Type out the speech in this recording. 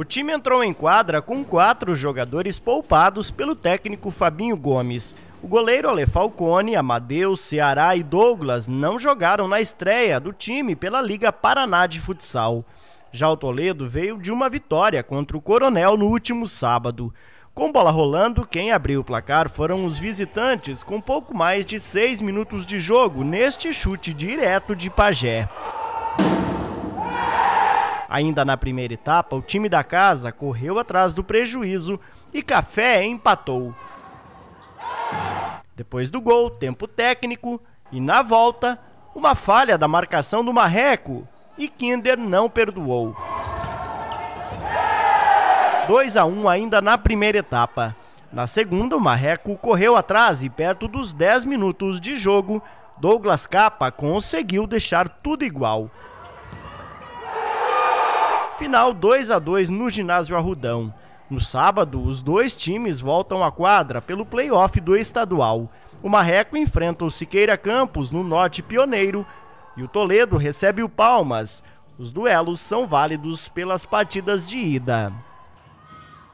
O time entrou em quadra com quatro jogadores poupados pelo técnico Fabinho Gomes. O goleiro Ale Falcone, Amadeus, Ceará e Douglas não jogaram na estreia do time pela Liga Paraná de Futsal. Já o Toledo veio de uma vitória contra o Coronel no último sábado. Com bola rolando, quem abriu o placar foram os visitantes, com pouco mais de seis minutos de jogo neste chute direto de Pajé. Ainda na primeira etapa, o time da casa correu atrás do prejuízo e Café empatou. Depois do gol, tempo técnico e na volta, uma falha da marcação do Marreco e Kinder não perdoou. 2 a 1 ainda na primeira etapa. Na segunda, o Marreco correu atrás e perto dos 10 minutos de jogo, Douglas Capa conseguiu deixar tudo igual. Final 2 a 2 no ginásio Arrudão. No sábado, os dois times voltam à quadra pelo playoff do estadual. O Marreco enfrenta o Siqueira Campos no Norte Pioneiro e o Toledo recebe o Palmas. Os duelos são válidos pelas partidas de ida.